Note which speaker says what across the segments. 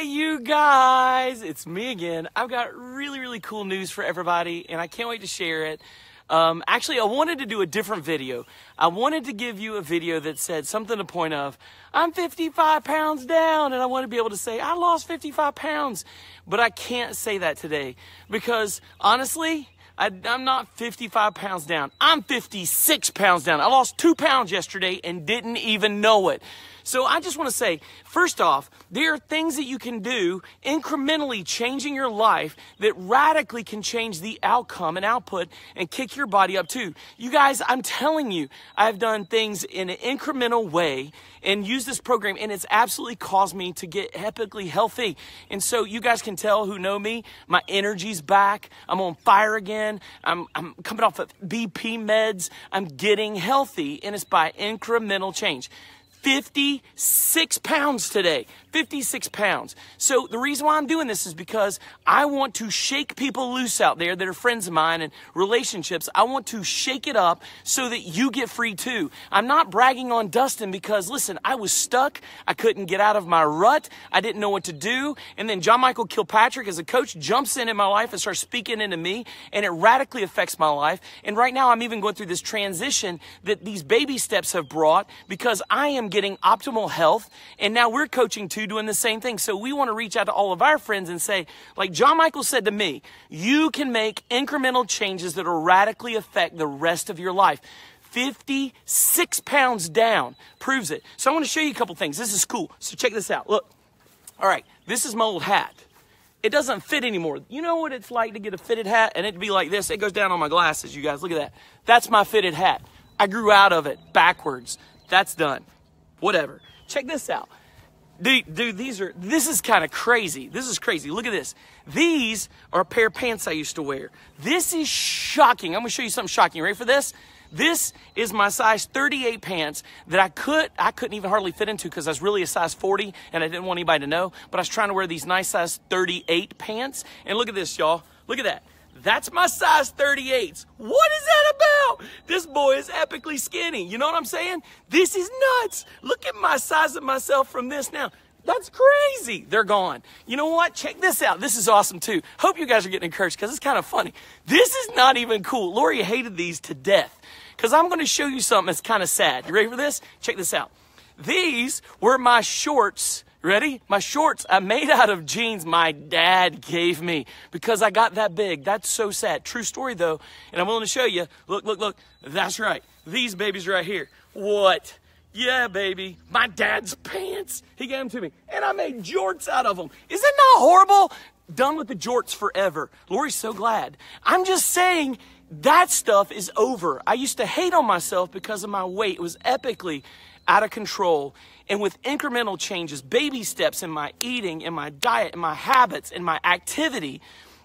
Speaker 1: Hey you guys, it's me again. I've got really, really cool news for everybody and I can't wait to share it. Um, actually, I wanted to do a different video. I wanted to give you a video that said something to point of, I'm 55 pounds down and I want to be able to say, I lost 55 pounds, but I can't say that today because honestly, I, am not 55 pounds down. I'm 56 pounds down. I lost two pounds yesterday and didn't even know it. So I just want to say, first off, there are things that you can do incrementally changing your life that radically can change the outcome and output and kick your body up too. You guys, I'm telling you, I've done things in an incremental way and used this program and it's absolutely caused me to get epically healthy. And so you guys can tell who know me, my energy's back. I'm on fire again. I'm, I'm coming off of BP meds. I'm getting healthy and it's by incremental change. 56 pounds today. 56 pounds. So the reason why I'm doing this is because I want to shake people loose out there that are friends of mine and relationships. I want to shake it up so that you get free too. I'm not bragging on Dustin because listen, I was stuck. I couldn't get out of my rut. I didn't know what to do. And then John Michael Kilpatrick as a coach jumps in in my life and starts speaking into me and it radically affects my life. And right now I'm even going through this transition that these baby steps have brought because I am getting optimal health and now we're coaching two doing the same thing. So we want to reach out to all of our friends and say, like John Michael said to me, you can make incremental changes that will radically affect the rest of your life. 56 pounds down proves it. So I want to show you a couple things. This is cool. So check this out. Look. All right. This is my old hat. It doesn't fit anymore. You know what it's like to get a fitted hat and it'd be like this. It goes down on my glasses, you guys. Look at that. That's my fitted hat. I grew out of it backwards. That's done. Whatever. Check this out. Dude, dude, these are, this is kind of crazy. This is crazy. Look at this. These are a pair of pants I used to wear. This is shocking. I'm gonna show you something shocking. ready for this? This is my size 38 pants that I could I couldn't even hardly fit into because I was really a size 40 and I didn't want anybody to know. But I was trying to wear these nice size 38 pants. And look at this, y'all. Look at that. That's my size 38s. What is that about? This boy is epically skinny. You know what I'm saying? This is nuts. Look at my size of myself from this now. That's crazy. They're gone. You know what? Check this out. This is awesome too. Hope you guys are getting encouraged because it's kind of funny. This is not even cool. Lori hated these to death because I'm going to show you something that's kind of sad. You ready for this? Check this out. These were my shorts Ready? My shorts I made out of jeans my dad gave me because I got that big. That's so sad. True story though, and I'm willing to show you. Look, look, look. That's right. These babies right here. What? Yeah, baby. My dad's pants. He gave them to me. And I made jorts out of them. Is it not horrible? Done with the jorts forever. Lori's so glad. I'm just saying that stuff is over. I used to hate on myself because of my weight. It was epically out of control. And with incremental changes, baby steps in my eating, in my diet, in my habits, in my activity,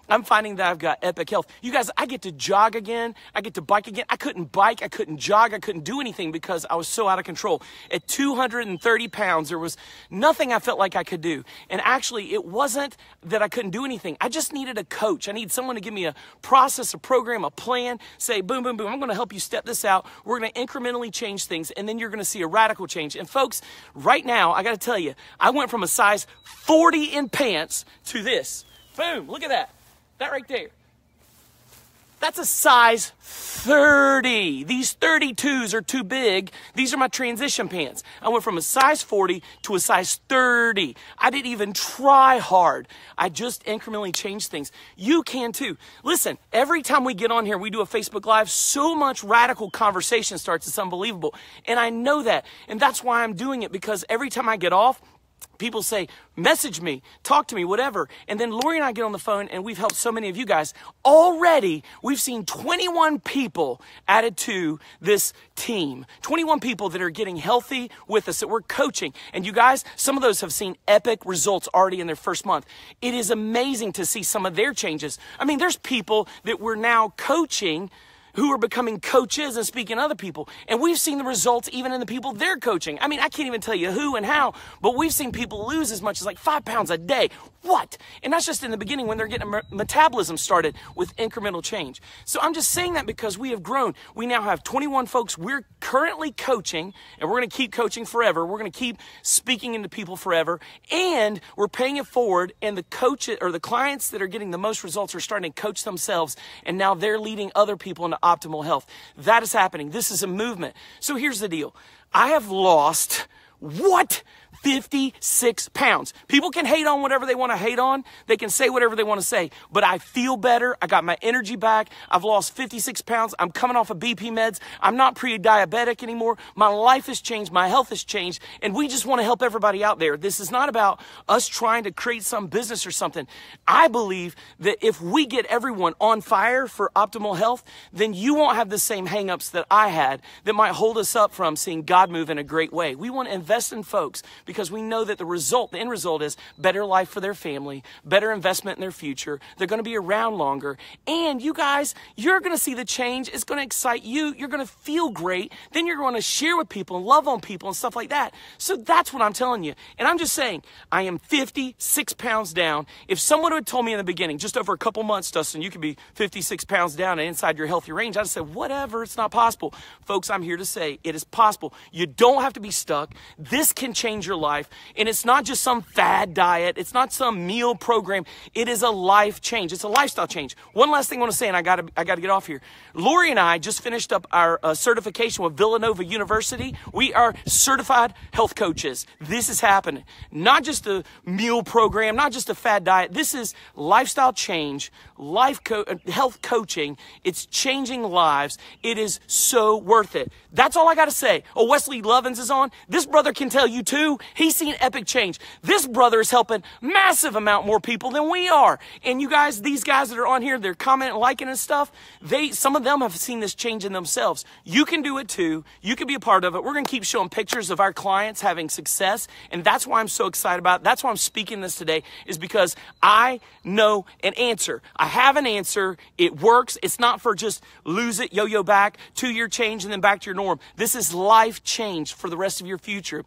Speaker 1: I'm finding that I've got epic health. You guys, I get to jog again. I get to bike again. I couldn't bike. I couldn't jog. I couldn't do anything because I was so out of control. At 230 pounds, there was nothing I felt like I could do. And actually, it wasn't that I couldn't do anything. I just needed a coach. I need someone to give me a process, a program, a plan, say, boom, boom, boom. I'm going to help you step this out. We're going to incrementally change things. And then you're going to see a radical change. And folks, right now, I got to tell you, I went from a size 40 in pants to this. Boom, look at that. That right there. That's a size 30. These 32s are too big. These are my transition pants. I went from a size 40 to a size 30. I didn't even try hard. I just incrementally changed things. You can too. Listen, every time we get on here, we do a Facebook Live, so much radical conversation starts. It's unbelievable. And I know that. And that's why I'm doing it because every time I get off, people say, message me, talk to me, whatever. And then Lori and I get on the phone and we've helped so many of you guys. Already, we've seen 21 people added to this team. 21 people that are getting healthy with us, that we're coaching. And you guys, some of those have seen epic results already in their first month. It is amazing to see some of their changes. I mean, there's people that we're now coaching – who are becoming coaches and speaking to other people. And we've seen the results even in the people they're coaching. I mean, I can't even tell you who and how, but we've seen people lose as much as like five pounds a day. What? And that's just in the beginning when they're getting metabolism started with incremental change. So I'm just saying that because we have grown. We now have 21 folks we're currently coaching, and we're going to keep coaching forever. We're going to keep speaking into people forever, and we're paying it forward. And the coaches or the clients that are getting the most results are starting to coach themselves, and now they're leading other people into optimal health. That is happening. This is a movement. So here's the deal. I have lost what? 56 pounds. People can hate on whatever they want to hate on. They can say whatever they want to say, but I feel better. I got my energy back. I've lost 56 pounds. I'm coming off of BP meds. I'm not pre diabetic anymore. My life has changed. My health has changed. And we just want to help everybody out there. This is not about us trying to create some business or something. I believe that if we get everyone on fire for optimal health, then you won't have the same hangups that I had that might hold us up from seeing God move in a great way. We want to invest in folks because we know that the result, the end result is better life for their family, better investment in their future. They're going to be around longer. And you guys, you're going to see the change. It's going to excite you. You're going to feel great. Then you're going to share with people and love on people and stuff like that. So that's what I'm telling you. And I'm just saying, I am 56 pounds down. If someone had told me in the beginning, just over a couple months, Dustin, you could be 56 pounds down and inside your healthy range, I'd have said, whatever, it's not possible. Folks, I'm here to say it is possible. You don't have to be stuck. This can change your your life. And it's not just some fad diet. It's not some meal program. It is a life change. It's a lifestyle change. One last thing I want to say, and I got to I got to get off here. Lori and I just finished up our uh, certification with Villanova University. We are certified health coaches. This is happening. Not just a meal program. Not just a fad diet. This is lifestyle change, life co- uh, health coaching. It's changing lives. It is so worth it. That's all I got to say. Oh, Wesley Lovins is on. This brother can tell you too. He's seen epic change. This brother is helping massive amount more people than we are. And you guys, these guys that are on here, they're commenting, liking and stuff. They, some of them have seen this change in themselves. You can do it too. You can be a part of it. We're going to keep showing pictures of our clients having success. And that's why I'm so excited about it. That's why I'm speaking this today is because I know an answer. I have an answer. It works. It's not for just lose it, yo-yo back, two year change and then back to your norm. This is life change for the rest of your future.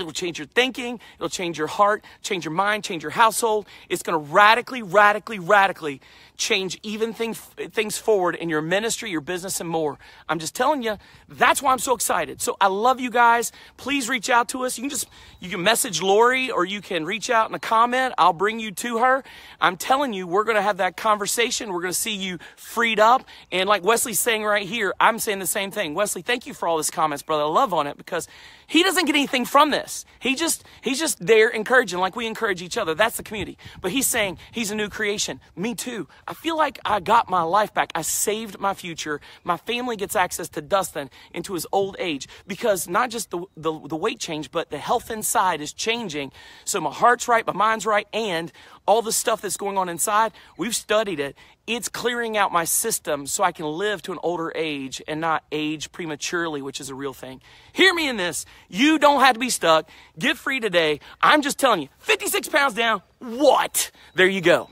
Speaker 1: It'll change your thinking. It'll change your heart, change your mind, change your household. It's going to radically, radically, radically change even things things forward in your ministry, your business, and more. I'm just telling you, that's why I'm so excited. So I love you guys. Please reach out to us. You can just, you can message Lori or you can reach out in a comment. I'll bring you to her. I'm telling you, we're going to have that conversation. We're going to see you freed up. And like Wesley's saying right here, I'm saying the same thing. Wesley, thank you for all this comments, brother. I love on it because he doesn't get anything from this. He just, he's just there encouraging, like we encourage each other. That's the community. But he's saying he's a new creation. Me too. I feel like I got my life back. I saved my future. My family gets access to Dustin into his old age because not just the, the, the weight change, but the health inside is changing. So my heart's right, my mind's right, and all the stuff that's going on inside, we've studied it. It's clearing out my system so I can live to an older age and not age prematurely, which is a real thing. Hear me in this. You don't have to be stuck. Get free today. I'm just telling you, 56 pounds down. What? There you go.